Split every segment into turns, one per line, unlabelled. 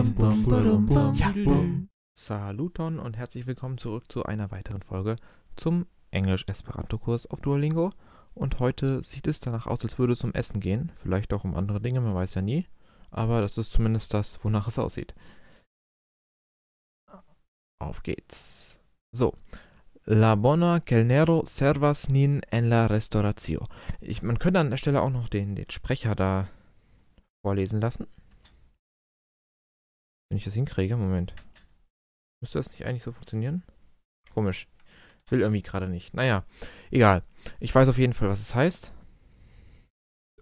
Ja. Saluton und herzlich willkommen zurück zu einer weiteren Folge zum Englisch-Esperanto-Kurs auf Duolingo. Und heute sieht es danach aus, als würde es um Essen gehen, vielleicht auch um andere Dinge, man weiß ja nie. Aber das ist zumindest das, wonach es aussieht. Auf geht's. So, La bona Kelnero servas nin en la restauratio. Ich, man könnte an der Stelle auch noch den, den Sprecher da vorlesen lassen. Wenn ich das hinkriege, Moment. Müsste das nicht eigentlich so funktionieren? Komisch. Will irgendwie gerade nicht. Naja, egal. Ich weiß auf jeden Fall, was es heißt.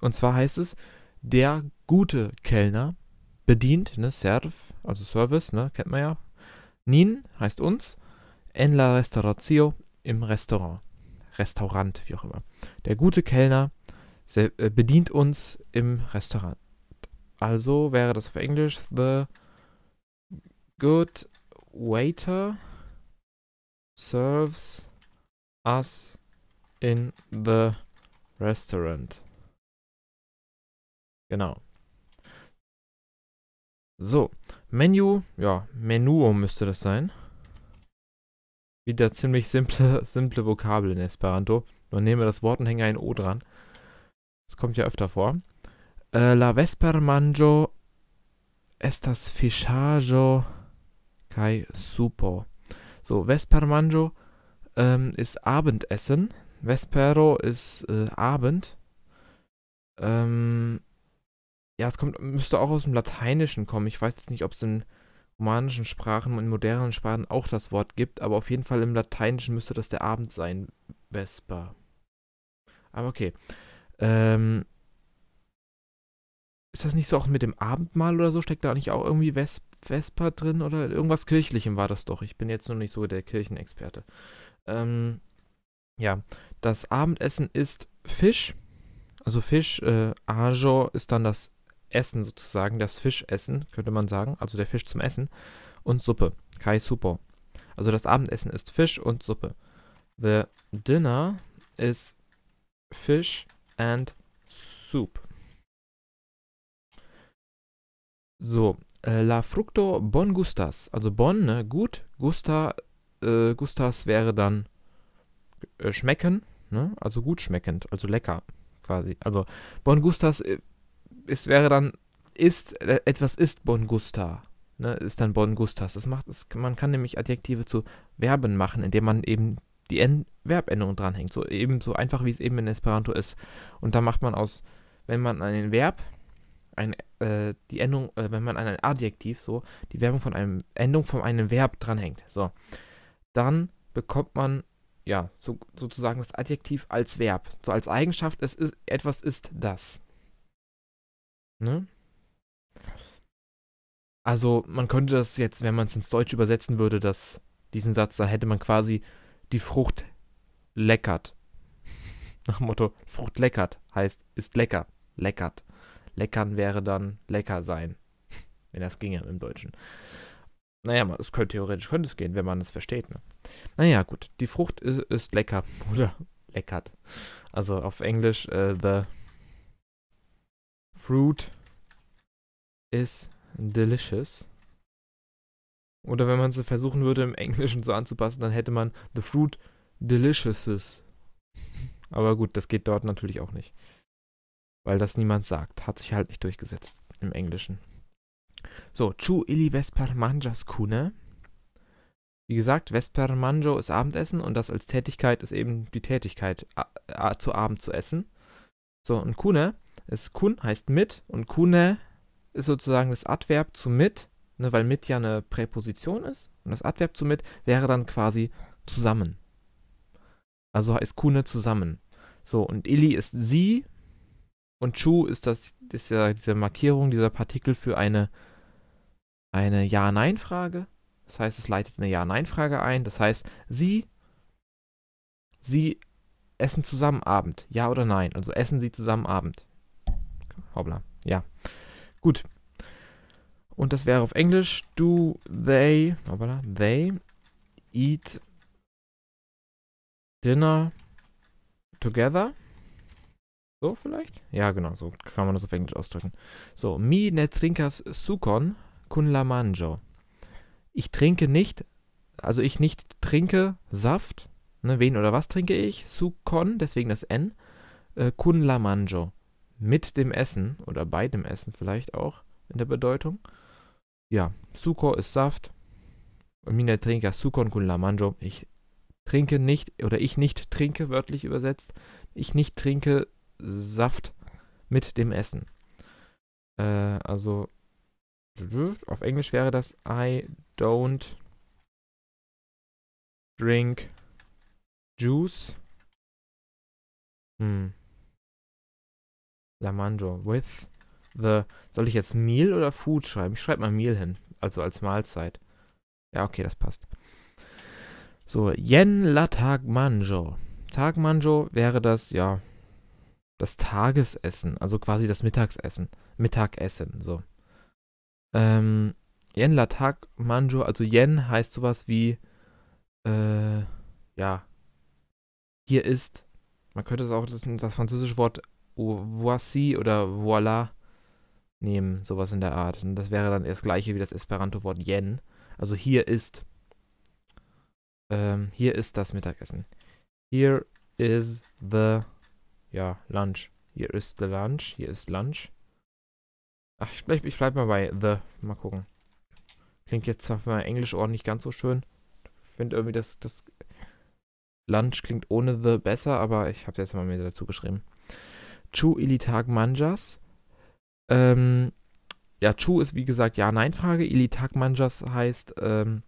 Und zwar heißt es, der gute Kellner bedient, ne, Serv, also Service, ne, kennt man ja. Nin heißt uns. En la restauratio, im Restaurant. Restaurant, wie auch immer. Der gute Kellner äh, bedient uns im Restaurant. Also wäre das auf Englisch the Good waiter
serves us in the restaurant. Genau. So, Menu, ja, Menuo müsste das sein.
Wieder ziemlich simple, simple Vokabel in Esperanto. Nur nehme das Wort und hänge ein O dran. Das kommt ja öfter vor. Äh, la vesper manjo estas fichajo Kai Supo. So, Vespermanjo ähm, ist Abendessen. Vespero ist äh, Abend. Ähm, ja, es kommt, müsste auch aus dem Lateinischen kommen. Ich weiß jetzt nicht, ob es in romanischen Sprachen und in modernen Sprachen auch das Wort gibt, aber auf jeden Fall im Lateinischen müsste das der Abend sein. Vesper. Aber okay. Ähm, ist das nicht so auch mit dem Abendmahl oder so? Steckt da nicht auch irgendwie Vesper? Vespa drin oder irgendwas Kirchlichem war das doch. Ich bin jetzt noch nicht so der Kirchenexperte. Ähm, ja, das Abendessen ist Fisch. Also Fisch, äh, Ajo ist dann das Essen sozusagen, das Fischessen, könnte man sagen. Also der Fisch zum Essen. Und Suppe. Kai Supo. Also das Abendessen ist Fisch
und Suppe. The dinner is Fish and Soup. So,
äh, La Fructo Bon Gustas. Also Bon, ne, gut. Gusta, äh, Gustas wäre dann äh, schmecken, ne? Also gut schmeckend, also lecker quasi. Also Bon Gustas es äh, wäre dann ist äh, etwas ist Bon Gusta. Ne, ist dann Bon Gustas. Das macht, das, man kann nämlich Adjektive zu Verben machen, indem man eben die End Verbendung dranhängt. So eben so einfach, wie es eben in Esperanto ist. Und da macht man aus, wenn man ein Verb ein, äh, die Endung, äh, wenn man an ein Adjektiv so, die Werbung von einem Endung von einem Verb dranhängt. So. Dann bekommt man ja so, sozusagen das Adjektiv als Verb. So als Eigenschaft, es ist, etwas ist das. Ne? Also man könnte das jetzt, wenn man es ins Deutsche übersetzen würde, das, diesen Satz, dann hätte man quasi die Frucht leckert. Nach dem Motto, Frucht leckert heißt, ist lecker, leckert. Leckern wäre dann lecker sein. wenn das ginge im Deutschen. Naja, es könnte theoretisch könnte es gehen, wenn man es versteht. Ne? Naja, gut. Die Frucht ist, ist lecker. Oder leckert. Also auf Englisch, uh, the fruit is delicious. Oder wenn man es versuchen würde, im Englischen so anzupassen, dann hätte man the fruit deliciouses. Aber gut, das geht dort natürlich auch nicht weil das niemand sagt. Hat sich halt nicht durchgesetzt im Englischen. So, Chu ili vesper manjas kune. Wie gesagt, vesper manjo ist Abendessen und das als Tätigkeit ist eben die Tätigkeit, zu Abend zu essen. So, und kune ist kun, heißt mit und kune ist sozusagen das Adverb zu mit, ne, weil mit ja eine Präposition ist und das Adverb zu mit wäre dann quasi zusammen. Also heißt kune zusammen. So, und ili ist sie und Chu ist das, ist ja diese Markierung dieser Partikel für eine, eine Ja-Nein-Frage. Das heißt, es leitet eine Ja-Nein-Frage ein. Das heißt, sie, sie essen zusammen Abend. Ja oder nein? Also essen sie zusammen Abend. Hoppla. Ja. Gut. Und das wäre auf Englisch. Do they, hoppla, they eat dinner together?
So vielleicht?
Ja, genau, so kann man das auf Englisch ausdrücken. So, mi ne trinkas sukon kun la manjo. Ich trinke nicht, also ich nicht trinke Saft, ne, wen oder was trinke ich? Sukon, deswegen das N, äh, kun la manjo. Mit dem Essen oder bei dem Essen vielleicht auch in der Bedeutung. Ja, Sukon ist Saft. Mine trinkas sukon kun la manjo. Ich trinke nicht, oder ich nicht trinke, wörtlich übersetzt, ich nicht trinke Saft mit dem Essen. Äh, also
auf Englisch wäre das I don't drink juice. Hm.
La Lamanjo with the. Soll ich jetzt Meal oder Food schreiben? Ich schreibe mal Meal hin. Also als Mahlzeit. Ja, okay, das passt. So, Yen la tag manjo. Tag manjo wäre das, ja, das Tagesessen, also quasi das Mittagsessen. Mittagessen, so. Ähm, Yen Latak Manjo, also Yen heißt sowas wie, äh, ja, hier ist, man könnte es auch das, das französische Wort voici oder voilà nehmen, sowas in der Art. Und das wäre dann das gleiche wie das Esperanto-Wort Yen. Also hier ist, ähm, hier ist das Mittagessen. Here is the ja, Lunch. Hier ist the Lunch. Hier ist Lunch. Ach, ich bleib, ich bleib mal bei The. Mal gucken. Klingt jetzt auf mein Englisch-Ohr nicht ganz so schön. Ich finde irgendwie, dass das Lunch klingt ohne The besser, aber ich habe es jetzt mal wieder dazu geschrieben. Chu Ilitag Manjas. Ähm, ja, Chu ist wie gesagt Ja-Nein-Frage. Ilitag Manjas heißt, ähm,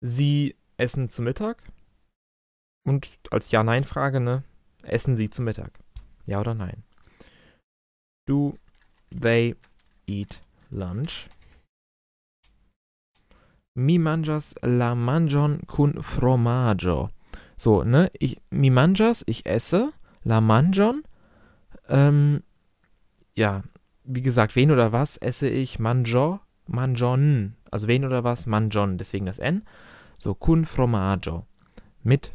sie essen zu Mittag. Und als Ja-Nein-Frage, ne? Essen Sie zu Mittag? Ja oder nein? Do they eat lunch? Mi manjas la manjon kun fromaggio. So, ne? Ich, mi manjas, ich esse. La manjon, ähm, ja, wie gesagt, wen oder was esse ich? Manjo, manjon. Also wen oder was? Manjon, deswegen das N. So, kun fromaggio. Mit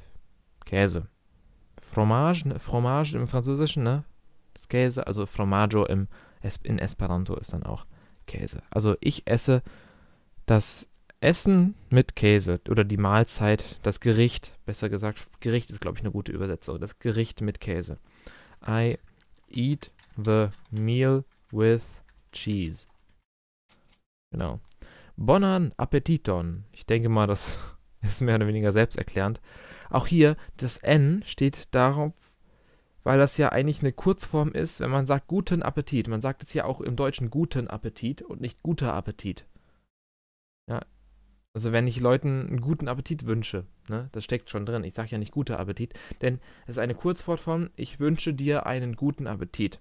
Käse. Fromage, ne? Fromage im Französischen, ne? Das Käse, also Fromaggio im, in Esperanto ist dann auch Käse. Also ich esse das Essen mit Käse oder die Mahlzeit, das Gericht, besser gesagt, Gericht ist, glaube ich, eine gute Übersetzung, das Gericht mit Käse. I eat the meal with cheese. Genau. Bonan appetiton. Ich denke mal, das ist mehr oder weniger selbsterklärend. Auch hier, das N steht darauf, weil das ja eigentlich eine Kurzform ist, wenn man sagt guten Appetit. Man sagt es ja auch im Deutschen guten Appetit und nicht guter Appetit. Ja, also wenn ich Leuten einen guten Appetit wünsche, ne, das steckt schon drin. Ich sage ja nicht guter Appetit, denn es ist eine Kurzform. Ich wünsche dir einen guten Appetit.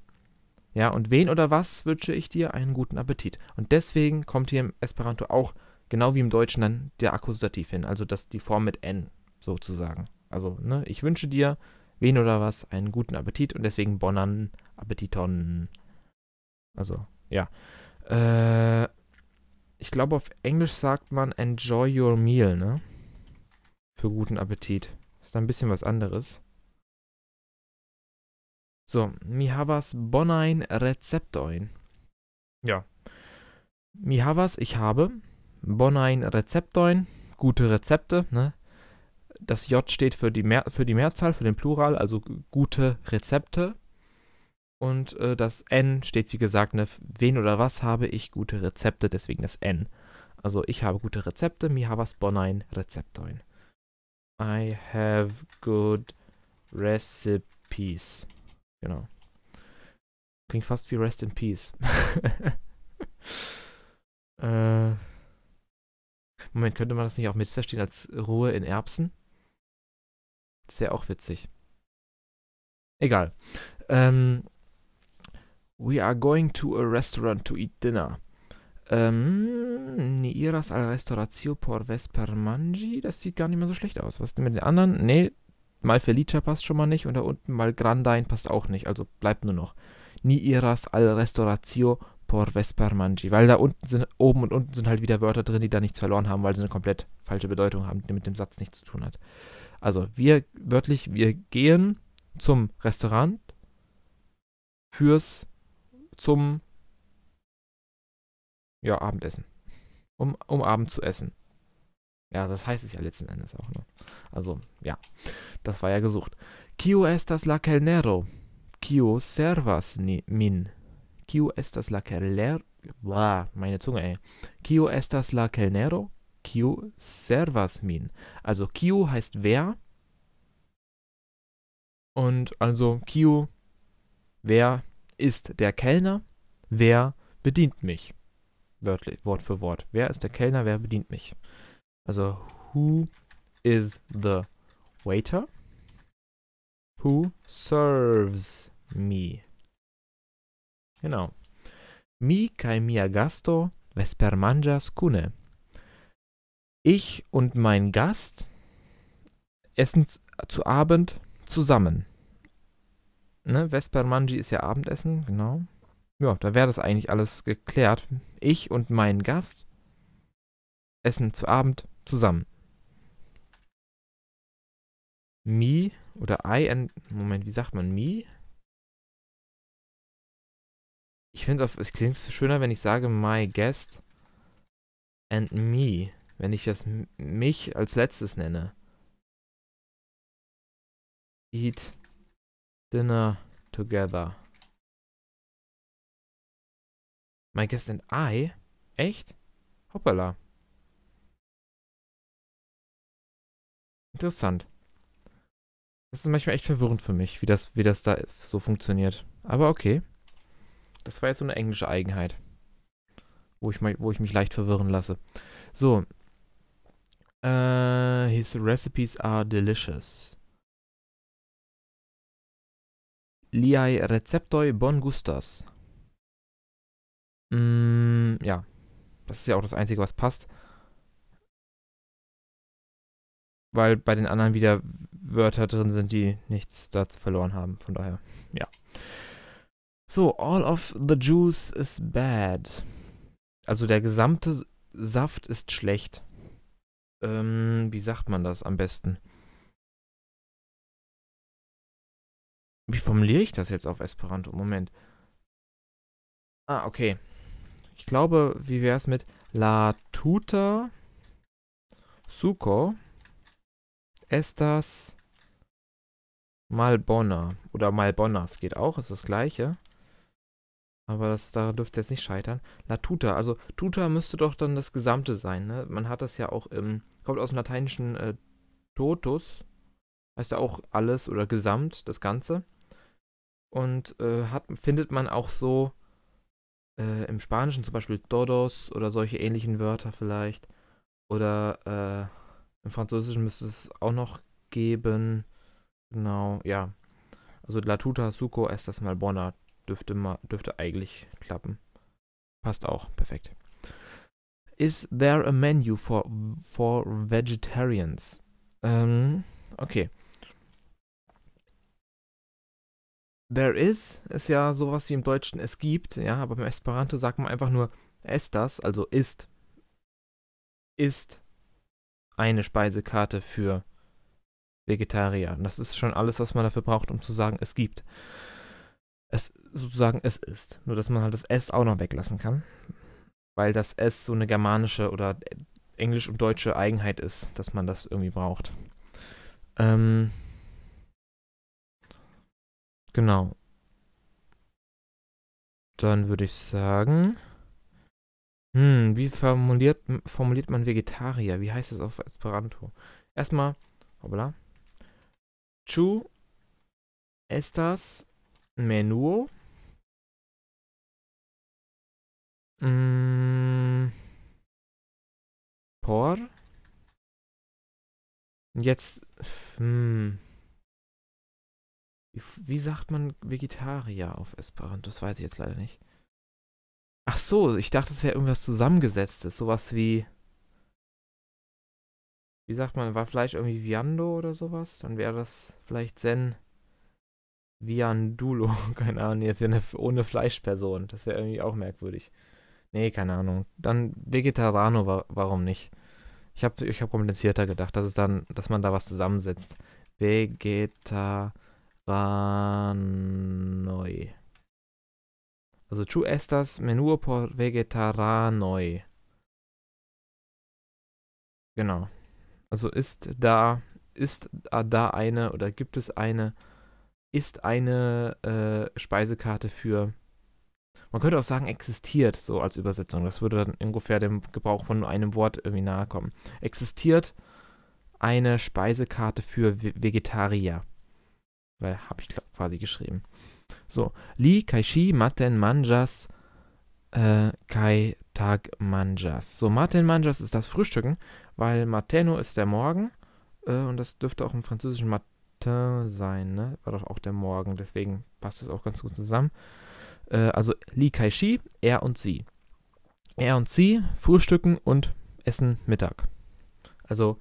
Ja, und wen oder was wünsche ich dir einen guten Appetit? Und deswegen kommt hier im Esperanto auch genau wie im Deutschen dann der Akkusativ hin, also das die Form mit n sozusagen. Also, ne, ich wünsche dir, wen oder was, einen guten Appetit und deswegen Bonan Appetiton. Also, ja. Äh, ich glaube, auf Englisch sagt man enjoy your meal, ne? Für guten Appetit. Ist da ein bisschen was anderes. So, mi havas bonain receptoin. Ja. Mi havas, ich habe, bonain receptoin, gute Rezepte, ne? Das J steht für die, Mehr, für die Mehrzahl, für den Plural, also gute Rezepte. Und äh, das N steht, wie gesagt, ne, wen oder was habe ich gute Rezepte, deswegen das N. Also ich habe gute Rezepte, mi havas bonain receptoin. I have good recipes. Genau. Klingt fast wie Rest in Peace. äh, Moment, könnte man das nicht auch missverstehen als Ruhe in Erbsen? Ist ja auch witzig. Egal. Ähm, we are going to a restaurant to eat dinner. Ähm, ni iras al restauratio por vesper mangi. Das sieht gar nicht mehr so schlecht aus. Was ist denn mit den anderen? Nee, mal Felicia passt schon mal nicht und da unten mal grandine passt auch nicht. Also bleibt nur noch. Ni iras al restauratio por vesper mangi. Weil da unten sind, oben und unten sind halt wieder Wörter drin, die da nichts verloren haben, weil sie eine komplett falsche Bedeutung haben, die mit dem Satz nichts zu tun hat. Also wir wörtlich, wir gehen zum Restaurant fürs zum ja, Abendessen. Um, um Abend zu essen. Ja, das heißt es ja letzten Endes auch. Ne? Also, ja, das war ja gesucht. Kio estas la kelnero. Kio servas ni, min. Kio estas la kelnero. Meine Zunge, ey. Kio estas la kelnero kiu servas min. Also kiu heißt wer. Und also kiu, wer ist der Kellner, wer bedient mich. Wörtlich, Wort für Wort. Wer ist der Kellner, wer bedient mich. Also who is the waiter? Who serves me? Genau. Mi kaj mia gasto vesper manjas kune ich und mein Gast essen zu Abend zusammen. Ne? Vespermangi ist ja Abendessen, genau. Ja, da wäre das eigentlich alles geklärt. Ich und mein Gast essen zu Abend zusammen.
Me oder I and. Moment, wie sagt man me? Ich finde, es klingt schöner, wenn ich sage my guest and me wenn ich jetzt mich als letztes nenne. Eat dinner together. My guest and I? Echt? Hoppala. Interessant. Das ist manchmal echt verwirrend für mich, wie das, wie das da so
funktioniert. Aber okay. Das war jetzt so eine englische Eigenheit. Wo ich, wo ich mich leicht verwirren lasse. So, Uh, his
recipes are delicious. Liai Liaj bon gustas. Mm, ja, das ist ja auch das Einzige, was passt.
Weil bei den anderen wieder Wörter drin sind, die nichts dazu verloren haben. Von daher, ja. So, all of the juice is bad. Also der gesamte Saft ist schlecht ähm, wie sagt man das
am besten? Wie formuliere ich das jetzt auf Esperanto? Moment. Ah, okay. Ich glaube,
wie wäre es mit La tuta suco estas malbona oder malbonas geht auch, ist das gleiche. Aber das, daran dürfte jetzt nicht scheitern. La tuta, also Tuta müsste doch dann das Gesamte sein. Ne? Man hat das ja auch im, kommt aus dem lateinischen äh, Totus, heißt ja auch alles oder Gesamt, das Ganze. Und äh, hat, findet man auch so äh, im Spanischen zum Beispiel Todos oder solche ähnlichen Wörter vielleicht. Oder äh, im Französischen müsste es auch noch geben. Genau, ja. Also la tuta Suco, es das mal Malbona, Dürfte, mal, dürfte eigentlich klappen. Passt auch, perfekt. Is there a menu for, for vegetarians? Ähm, okay. There is ist ja sowas wie im Deutschen es gibt, ja, aber im Esperanto sagt man einfach nur es das, also ist. Ist eine Speisekarte für Vegetarier. das ist schon alles, was man dafür braucht, um zu sagen, es gibt es sozusagen es ist. Nur dass man halt das S auch noch weglassen kann. Weil das S so eine germanische oder englisch und deutsche Eigenheit ist, dass man das irgendwie braucht.
Ähm, genau. Dann würde ich sagen.
Hm, wie formuliert, formuliert man Vegetarier? Wie heißt das auf Esperanto? Erstmal,
hoppla. Chu estas Menü. Mm. Por. Jetzt. Hm. Wie, wie, sagt man
Vegetarier auf Esperanto? Das weiß ich jetzt leider nicht. Ach so, ich dachte, es wäre irgendwas zusammengesetztes. Sowas wie. Wie sagt man, war Fleisch irgendwie Viando oder sowas? Dann wäre das vielleicht Zen. Viandulo, keine Ahnung, jetzt wäre eine ohne Fleischperson. Das wäre irgendwie auch merkwürdig. Nee, keine Ahnung. Dann Vegetarano, wa warum nicht? Ich habe ich hab komplizierter gedacht, dass es dann, dass man da was zusammensetzt. Vegetaranoi. Also tu estas menu por vegetaranoi. Genau. Also ist da, ist ah, da eine oder gibt es eine ist eine äh, Speisekarte für, man könnte auch sagen, existiert, so als Übersetzung. Das würde dann ungefähr dem Gebrauch von einem Wort irgendwie nahe kommen. Existiert eine Speisekarte für v Vegetarier. Weil habe ich glaub, quasi geschrieben. So, Li Kaishi Maten Manjas äh, Kai Tag Manjas. So, Maten Manjas ist das Frühstücken, weil Mateno ist der Morgen äh, und das dürfte auch im Französischen Mat müsste sein, ne? War doch auch der Morgen, deswegen passt das auch ganz gut zusammen. Äh, also Li Kai-shi, er und sie. Er und sie frühstücken und essen Mittag. Also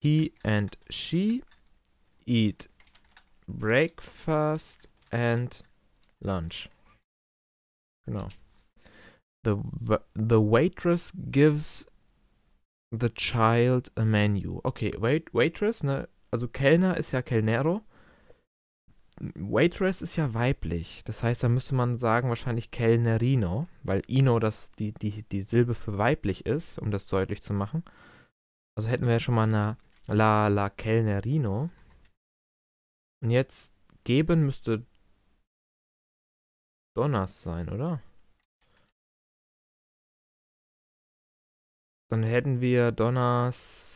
he and she eat breakfast and lunch. Genau. The, the waitress gives the child a menu. Okay, wait, waitress, ne, also Kellner ist ja Kellnero. Waitress ist ja weiblich. Das heißt, da müsste man sagen, wahrscheinlich Kellnerino, weil Ino das, die, die, die Silbe für weiblich ist, um das deutlich zu machen. Also hätten wir ja schon mal eine
La La Kellnerino. Und jetzt geben müsste Donners sein, oder? Dann hätten wir Donners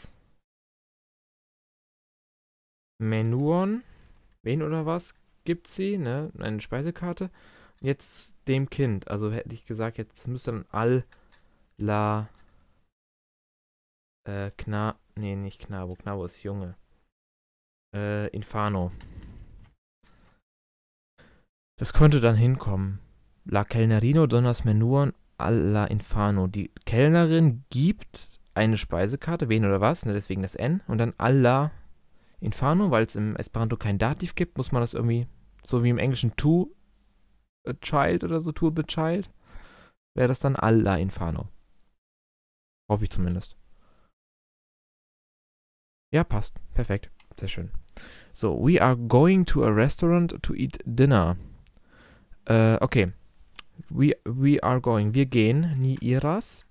Menuon, wen oder was gibt sie, ne?
Eine Speisekarte. Und jetzt dem Kind. Also hätte ich gesagt, jetzt müsste dann all la äh, Kna. Ne, nicht Knabo. Knabo ist Junge. Äh, Infano. Das könnte dann hinkommen. La Kellnerino donas menuon alla infano. Die Kellnerin gibt eine Speisekarte, wen oder was, ne, deswegen das N, und dann alla Infano, weil es im Esperanto kein Dativ gibt, muss man das irgendwie, so wie im Englischen to a child oder so, to the child, wäre das dann alla Infano. Hoffe ich zumindest. Ja, passt. Perfekt. Sehr schön. So, we are going to a restaurant to eat dinner. Äh, okay. We, we are going. Wir gehen, ni iras,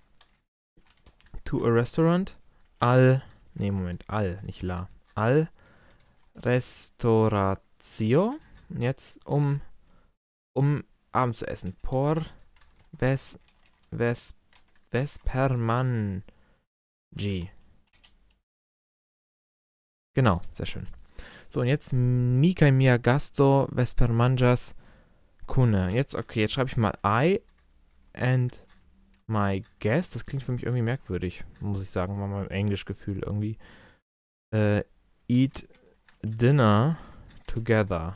to a restaurant, al, Ne, Moment, al, nicht la, al Restauratio. Und jetzt um, um Abend zu essen. Por ves, ves, vespermangi. Genau, sehr schön. So, und jetzt Mikai mia gasto vespermangas kune. Jetzt, okay, jetzt schreibe ich mal I and my guest. Das klingt für mich irgendwie merkwürdig, muss ich sagen, Mal mein Englischgefühl irgendwie. Äh, eat Dinner together.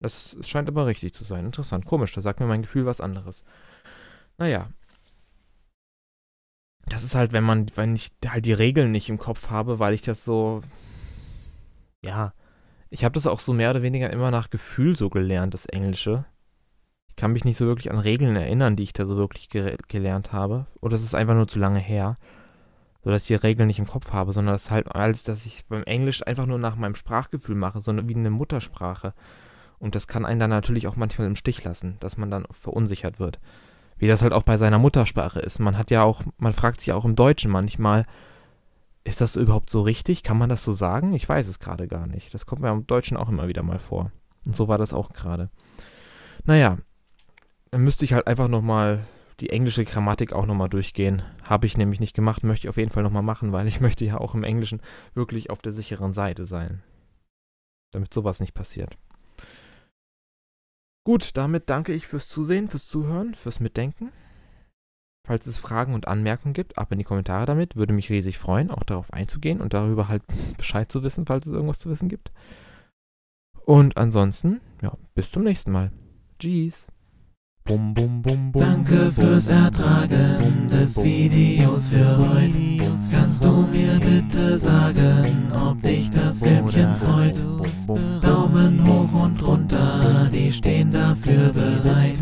Das scheint aber richtig zu sein. Interessant. Komisch, da sagt mir mein Gefühl was anderes. Naja. Das ist halt, wenn man, wenn ich halt die Regeln nicht im Kopf habe, weil ich das so. Ja. Ich habe das auch so mehr oder weniger immer nach Gefühl so gelernt, das Englische. Ich kann mich nicht so wirklich an Regeln erinnern, die ich da so wirklich ge gelernt habe. Oder es ist einfach nur zu lange her so dass ich die Regeln nicht im Kopf habe, sondern das halt alles, dass ich beim Englisch einfach nur nach meinem Sprachgefühl mache, sondern wie eine Muttersprache. Und das kann einen dann natürlich auch manchmal im Stich lassen, dass man dann verunsichert wird. Wie das halt auch bei seiner Muttersprache ist. Man hat ja auch, man fragt sich auch im Deutschen manchmal, ist das überhaupt so richtig? Kann man das so sagen? Ich weiß es gerade gar nicht. Das kommt mir im Deutschen auch immer wieder mal vor. Und so war das auch gerade. Naja, dann müsste ich halt einfach nochmal die englische Grammatik auch nochmal durchgehen. Habe ich nämlich nicht gemacht, möchte ich auf jeden Fall nochmal machen, weil ich möchte ja auch im Englischen wirklich auf der sicheren Seite sein. Damit sowas nicht passiert. Gut, damit danke ich fürs Zusehen, fürs Zuhören, fürs Mitdenken. Falls es Fragen und Anmerkungen gibt, ab in die Kommentare damit. Würde mich riesig freuen, auch darauf einzugehen und darüber halt Bescheid zu wissen, falls es irgendwas zu wissen gibt. Und ansonsten, ja, bis zum nächsten Mal. Tschüss.
Bum, bum, bum, Danke fürs Ertragen des Videos für heute. Kannst du mir bitte sagen, ob dich das Filmchen freut?
Daumen hoch und runter, die stehen dafür bereit.